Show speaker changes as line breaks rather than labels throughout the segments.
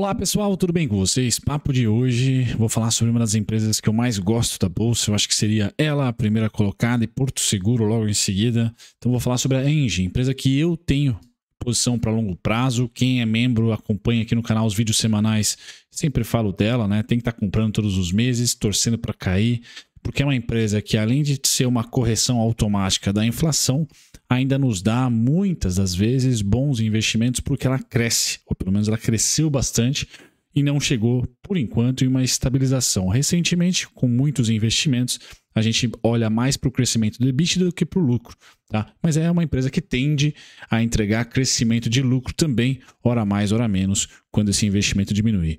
Olá pessoal, tudo bem com vocês? Papo de hoje, vou falar sobre uma das empresas que eu mais gosto da bolsa, eu acho que seria ela a primeira colocada e Porto Seguro logo em seguida. Então vou falar sobre a Engie, empresa que eu tenho posição para longo prazo. Quem é membro acompanha aqui no canal os vídeos semanais. Sempre falo dela, né? Tem que estar tá comprando todos os meses, torcendo para cair, porque é uma empresa que, além de ser uma correção automática da inflação, ainda nos dá muitas das vezes bons investimentos porque ela cresce, ou pelo menos ela cresceu bastante e não chegou, por enquanto, em uma estabilização. Recentemente, com muitos investimentos, a gente olha mais para o crescimento do EBITDA do que para o lucro, tá? Mas é uma empresa que tende a entregar crescimento de lucro também, hora mais, hora menos, quando esse investimento diminuir.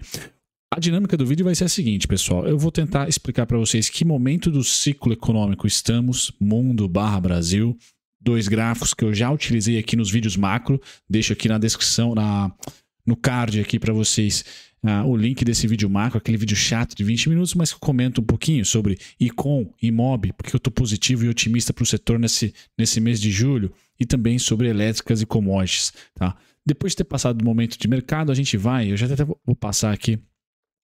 A dinâmica do vídeo vai ser a seguinte, pessoal. Eu vou tentar explicar para vocês que momento do ciclo econômico estamos, mundo barra Brasil. Dois gráficos que eu já utilizei aqui nos vídeos macro. Deixo aqui na descrição, na, no card aqui para vocês ah, o link desse vídeo macro, aquele vídeo chato de 20 minutos, mas que eu comento um pouquinho sobre Icon, Mob, porque eu estou positivo e otimista para o setor nesse, nesse mês de julho, e também sobre elétricas e commodities. Tá? Depois de ter passado o momento de mercado, a gente vai, eu já até vou passar aqui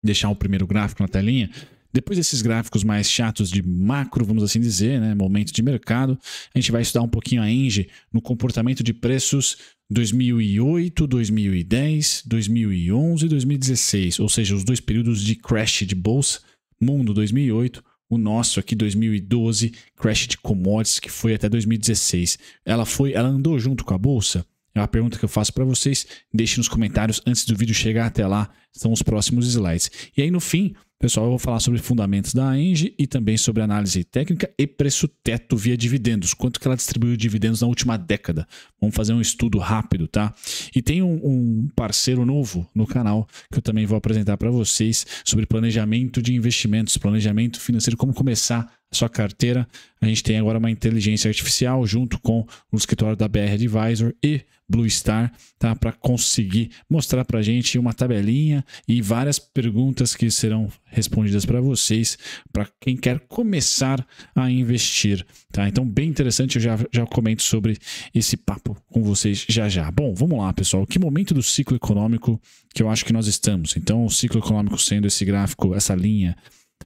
deixar o primeiro gráfico na telinha. Depois desses gráficos mais chatos de macro, vamos assim dizer, né, momento de mercado, a gente vai estudar um pouquinho a Engie no comportamento de preços 2008, 2010, 2011 e 2016, ou seja, os dois períodos de crash de bolsa, mundo 2008, o nosso aqui 2012, crash de commodities que foi até 2016. Ela foi, ela andou junto com a bolsa? É uma pergunta que eu faço para vocês. Deixe nos comentários antes do vídeo chegar até lá. São os próximos slides. E aí, no fim, pessoal, eu vou falar sobre fundamentos da Enge e também sobre análise técnica e preço teto via dividendos. Quanto que ela distribuiu dividendos na última década? Vamos fazer um estudo rápido, tá? E tem um, um parceiro novo no canal que eu também vou apresentar para vocês sobre planejamento de investimentos, planejamento financeiro, como começar sua carteira. A gente tem agora uma inteligência artificial junto com o escritório da BR Advisor e Blue Star, tá? Para conseguir mostrar para a gente uma tabelinha e várias perguntas que serão respondidas para vocês, para quem quer começar a investir, tá? Então, bem interessante, eu já, já comento sobre esse papo com vocês já já. Bom, vamos lá, pessoal. Que momento do ciclo econômico que eu acho que nós estamos? Então, o ciclo econômico sendo esse gráfico, essa linha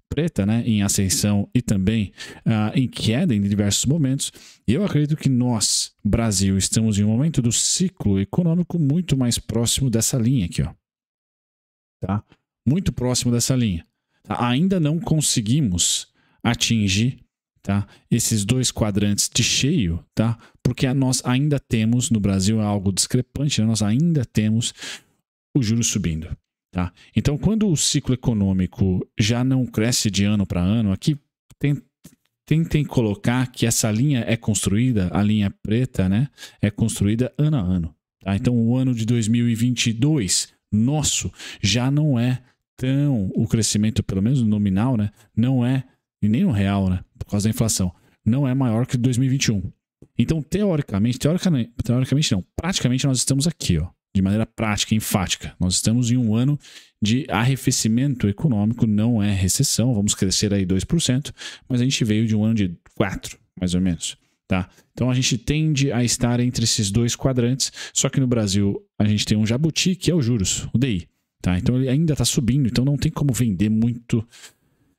preta, né, em ascensão e também uh, em queda em diversos momentos. E eu acredito que nós, Brasil, estamos em um momento do ciclo econômico muito mais próximo dessa linha aqui, ó. Tá? Muito próximo dessa linha. Tá? Ainda não conseguimos atingir tá? esses dois quadrantes de cheio, tá? porque nós ainda temos, no Brasil é algo discrepante, né? nós ainda temos o juro subindo. Tá? Então, quando o ciclo econômico já não cresce de ano para ano, aqui tem, tentem colocar que essa linha é construída, a linha preta, né? É construída ano a ano. Tá? Então, o ano de 2022 nosso já não é tão o crescimento, pelo menos nominal, né? Não é, e nem no real, né? Por causa da inflação, não é maior que 2021. Então, teoricamente, teoricamente, teoricamente não, praticamente nós estamos aqui, ó de maneira prática, enfática. Nós estamos em um ano de arrefecimento econômico, não é recessão, vamos crescer aí 2%, mas a gente veio de um ano de 4, mais ou menos. Tá? Então a gente tende a estar entre esses dois quadrantes, só que no Brasil a gente tem um jabuti, que é o juros, o DI. Tá? Então ele ainda está subindo, então não tem como vender muito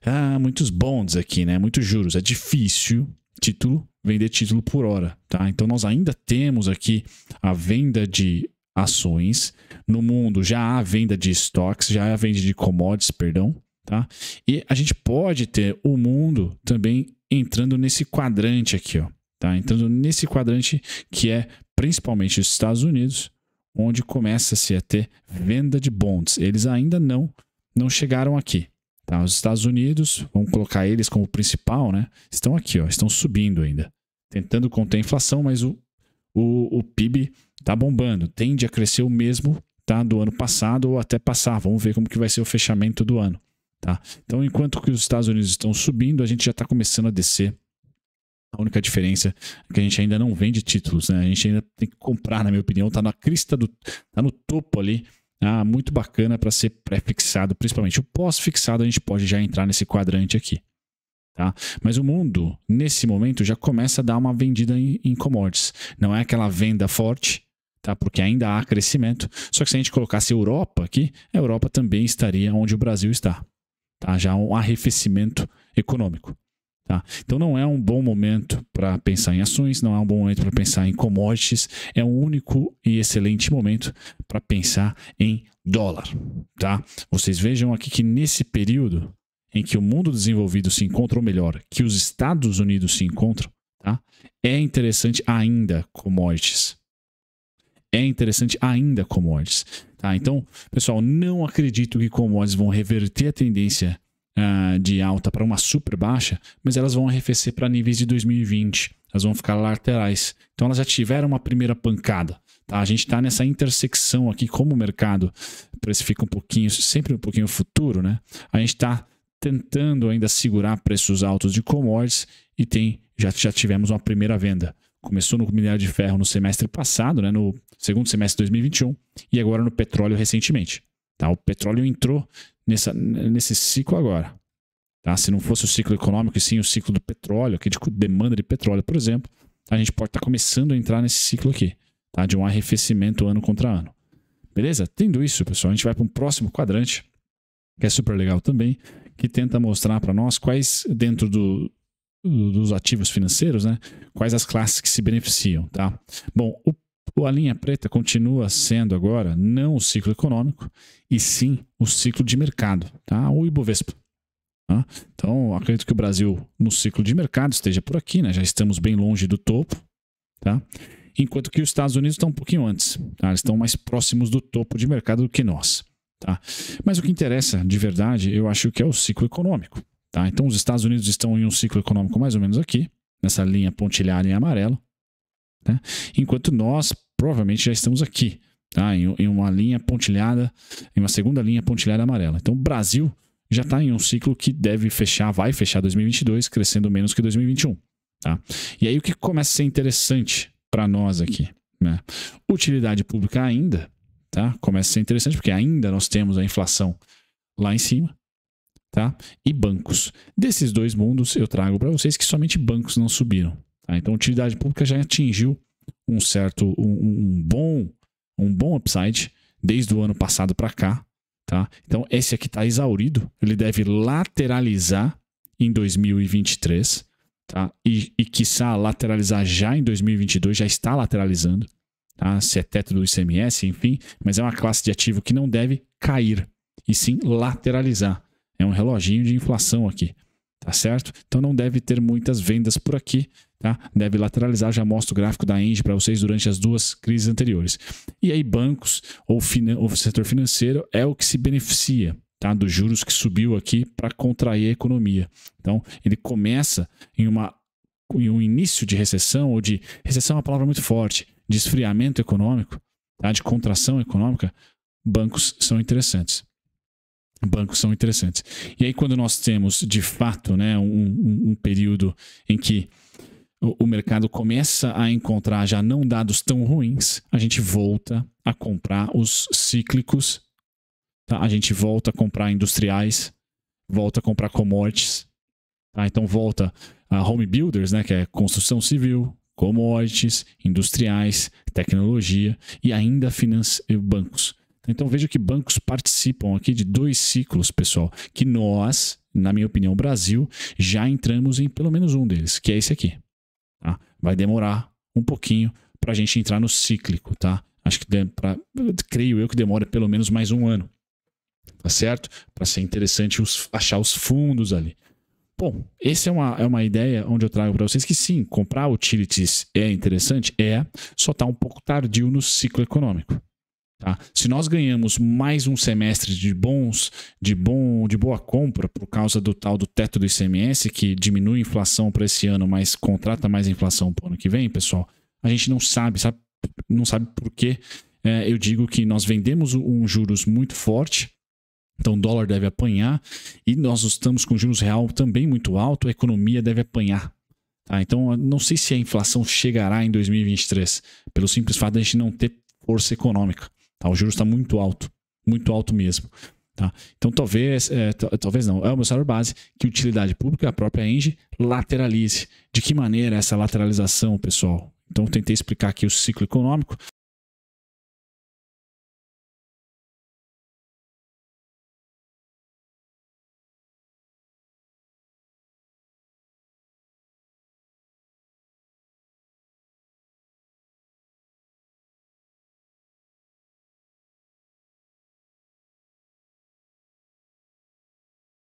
ah, muitos bonds aqui, né? Muitos juros. É difícil título vender título por hora, tá? Então nós ainda temos aqui a venda de ações. No mundo já há venda de estoques, já há venda de commodities, perdão. Tá? E a gente pode ter o mundo também entrando nesse quadrante aqui, ó, tá? entrando nesse quadrante que é principalmente os Estados Unidos, onde começa-se a ter venda de bonds. Eles ainda não, não chegaram aqui. Tá? Os Estados Unidos, vamos colocar eles como principal, né? estão aqui, ó, estão subindo ainda, tentando conter a inflação, mas o, o, o PIB está bombando, tende a crescer o mesmo tá, do ano passado ou até passar. Vamos ver como que vai ser o fechamento do ano. Tá? Então, enquanto que os Estados Unidos estão subindo, a gente já está começando a descer. A única diferença é que a gente ainda não vende títulos, né? A gente ainda tem que comprar, na minha opinião, está na crista do. está no topo ali. Ah, muito bacana para ser pré-fixado, principalmente o pós-fixado, a gente pode já entrar nesse quadrante aqui. Tá? Mas o mundo, nesse momento, já começa a dar uma vendida em, em commodities. Não é aquela venda forte, tá? porque ainda há crescimento. Só que se a gente colocasse Europa aqui, a Europa também estaria onde o Brasil está. Tá? Já um arrefecimento econômico. Tá? Então não é um bom momento para pensar em ações, não é um bom momento para pensar em commodities, é um único e excelente momento para pensar em dólar. Tá? Vocês vejam aqui que nesse período em que o mundo desenvolvido se encontra, ou melhor, que os Estados Unidos se encontram, tá? é interessante ainda commodities. É interessante ainda commodities. Tá? Então, pessoal, não acredito que commodities vão reverter a tendência uh, de alta para uma super baixa, mas elas vão arrefecer para níveis de 2020. Elas vão ficar laterais. Então, elas já tiveram uma primeira pancada. Tá? A gente está nessa intersecção aqui, como o mercado precifica um pouquinho, sempre um pouquinho o futuro, né? A gente está tentando ainda segurar preços altos de commodities e tem, já, já tivemos uma primeira venda. Começou no minério de ferro no semestre passado, né, no segundo semestre de 2021, e agora no petróleo recentemente. Tá? O petróleo entrou nessa, nesse ciclo agora. Tá? Se não fosse o ciclo econômico, e sim o ciclo do petróleo, aqui de demanda de petróleo, por exemplo, a gente pode estar tá começando a entrar nesse ciclo aqui, tá? de um arrefecimento ano contra ano. Beleza? Tendo isso, pessoal, a gente vai para um próximo quadrante, que é super legal também, que tenta mostrar para nós quais, dentro do, dos ativos financeiros, né, quais as classes que se beneficiam. Tá? Bom, o, a linha preta continua sendo agora não o ciclo econômico, e sim o ciclo de mercado, tá? o Ibovespa. Tá? Então, acredito que o Brasil, no ciclo de mercado, esteja por aqui, né? já estamos bem longe do topo. Tá? Enquanto que os Estados Unidos estão um pouquinho antes, tá? eles estão mais próximos do topo de mercado do que nós. Tá? Mas o que interessa de verdade, eu acho que é o ciclo econômico. Tá? Então, os Estados Unidos estão em um ciclo econômico mais ou menos aqui, nessa linha pontilhada em amarelo, né? enquanto nós provavelmente já estamos aqui, tá? em, em uma linha pontilhada, em uma segunda linha pontilhada amarela. Então, o Brasil já está em um ciclo que deve fechar, vai fechar 2022 crescendo menos que 2021. Tá? E aí o que começa a ser interessante para nós aqui? Né? Utilidade pública ainda tá? Começa a ser interessante porque ainda nós temos a inflação lá em cima, tá? E bancos. Desses dois mundos eu trago para vocês que somente bancos não subiram, tá? Então, utilidade pública já atingiu um certo um, um bom um bom upside desde o ano passado para cá, tá? Então, esse aqui está exaurido, ele deve lateralizar em 2023, tá? E, e quiçá lateralizar já em 2022, já está lateralizando, tá? se é teto do ICMS, enfim, mas é uma classe de ativo que não deve cair, e sim lateralizar. É um reloginho de inflação aqui, tá certo? Então não deve ter muitas vendas por aqui, tá? Deve lateralizar, já mostro o gráfico da Engie para vocês durante as duas crises anteriores. E aí bancos ou, ou setor financeiro é o que se beneficia, tá? Dos juros que subiu aqui para contrair a economia. Então ele começa em uma em um início de recessão ou de recessão é uma palavra muito forte, de esfriamento econômico, tá? de contração econômica, bancos são interessantes. Bancos são interessantes. E aí, quando nós temos, de fato, né, um, um, um período em que o, o mercado começa a encontrar já não dados tão ruins, a gente volta a comprar os cíclicos, tá? a gente volta a comprar industriais, volta a comprar commodities, tá? então volta a home builders, né, que é construção civil, commodities, industriais, tecnologia e ainda e bancos. Então veja que bancos participam aqui de dois ciclos, pessoal, que nós, na minha opinião, Brasil, já entramos em pelo menos um deles, que é esse aqui. Tá? Vai demorar um pouquinho para a gente entrar no cíclico, tá? Acho que pra, creio eu que demora pelo menos mais um ano, tá certo? Para ser interessante os, achar os fundos ali. Bom, essa é uma, é uma ideia onde eu trago para vocês que sim, comprar utilities é interessante, é, só está um pouco tardio no ciclo econômico. Tá? Se nós ganhamos mais um semestre de bons, de bom, de boa compra por causa do tal do teto do ICMS que diminui a inflação para esse ano, mas contrata mais inflação para o ano que vem, pessoal, a gente não sabe, sabe não sabe por que é, eu digo que nós vendemos um juros muito forte então, o dólar deve apanhar e nós estamos com juros real também muito alto, a economia deve apanhar. Tá? Então, não sei se a inflação chegará em 2023, pelo simples fato de a gente não ter força econômica. Tá? O juros está muito alto, muito alto mesmo. Tá? Então, talvez, é, talvez não, é o meu salário base que utilidade pública, a própria Engie, lateralize. De que maneira essa lateralização, pessoal? Então, tentei explicar aqui o ciclo econômico.